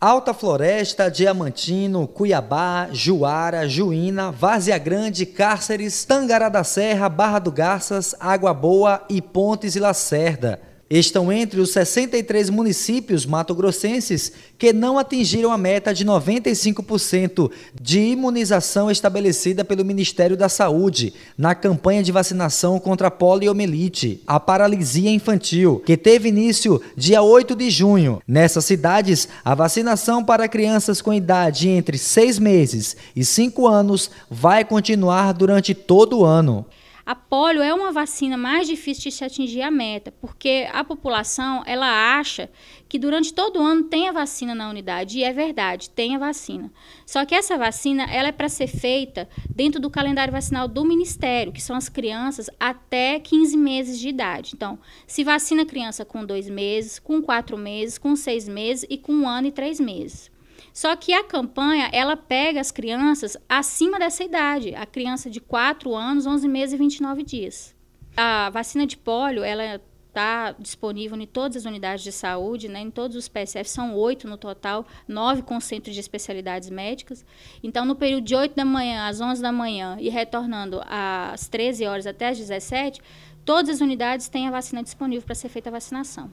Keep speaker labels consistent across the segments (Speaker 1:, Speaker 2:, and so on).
Speaker 1: Alta Floresta, Diamantino, Cuiabá, Juara, Juína, Várzea Grande, Cárceres, Tangará da Serra, Barra do Garças, Água Boa e Pontes e Lacerda estão entre os 63 municípios matogrossenses que não atingiram a meta de 95% de imunização estabelecida pelo Ministério da Saúde na campanha de vacinação contra a poliomielite, a paralisia infantil, que teve início dia 8 de junho. Nessas cidades, a vacinação para crianças com idade entre 6 meses e 5 anos vai continuar durante todo o ano.
Speaker 2: A polio é uma vacina mais difícil de se atingir a meta, porque a população ela acha que durante todo o ano tem a vacina na unidade e é verdade, tem a vacina. Só que essa vacina ela é para ser feita dentro do calendário vacinal do Ministério, que são as crianças até 15 meses de idade. Então, se vacina criança com dois meses, com quatro meses, com seis meses e com um ano e três meses. Só que a campanha, ela pega as crianças acima dessa idade, a criança de 4 anos, 11 meses e 29 dias. A vacina de pólio, ela está disponível em todas as unidades de saúde, né, em todos os PSF, são oito no total, nove com centros de especialidades médicas. Então, no período de 8 da manhã às 11 da manhã e retornando às 13 horas até às 17, todas as unidades têm a vacina disponível para ser feita a vacinação.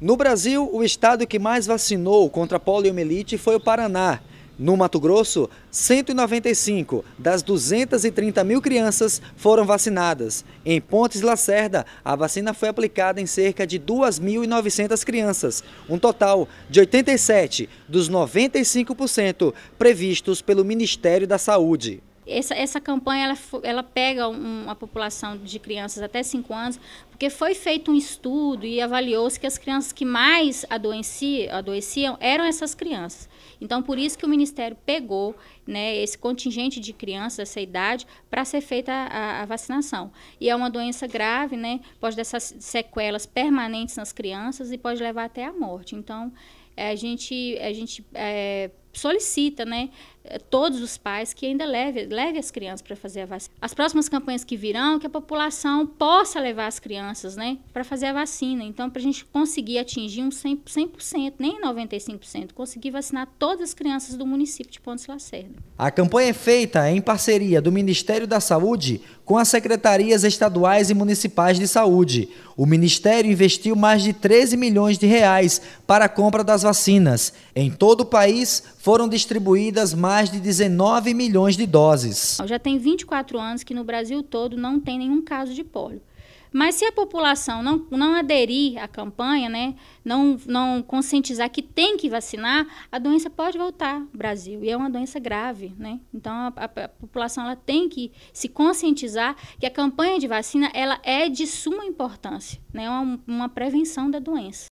Speaker 1: No Brasil, o estado que mais vacinou contra a poliomielite foi o Paraná. No Mato Grosso, 195 das 230 mil crianças foram vacinadas. Em Pontes Lacerda, a vacina foi aplicada em cerca de 2.900 crianças, um total de 87 dos 95% previstos pelo Ministério da Saúde
Speaker 2: essa, essa campanha ela, ela pega um, população de crianças até 5 anos, porque foi feito um estudo e avaliou-se que as crianças que mais adoeciam, adoeciam eram essas crianças. Então, por isso que o Ministério pegou né, esse contingente de crianças dessa idade para ser feita a, a, vacinação. E é uma doença grave, né, pode dar sequelas permanentes nas crianças e pode levar até a morte. Então, é, a gente, a gente é, solicita, né, eh, todos os pais que ainda leve, leve as crianças para fazer a vacina. As próximas campanhas que virão, que a população possa levar as crianças, né, para fazer a vacina. Então, para a gente conseguir atingir um 100%, 100% nem 95%, conseguir vacinar todas as crianças do município de Pontes Lacerda.
Speaker 1: A campanha é feita em parceria do Ministério da Saúde com as secretarias estaduais e municipais de saúde. O Ministério investiu mais de 13 milhões de reais para a compra das vacinas. Em todo o país, foram distribuídas mais de 19 milhões de doses.
Speaker 2: Já tem 24 anos que no Brasil todo não tem nenhum caso de pólio. Mas se a população não, não aderir à campanha, né, não, não conscientizar que tem que vacinar, a doença pode voltar ao Brasil. E é uma doença grave. Né? Então, a, a, a população ela tem que se conscientizar que a campanha de vacina ela é de suma importância. Né? É uma, uma prevenção da doença.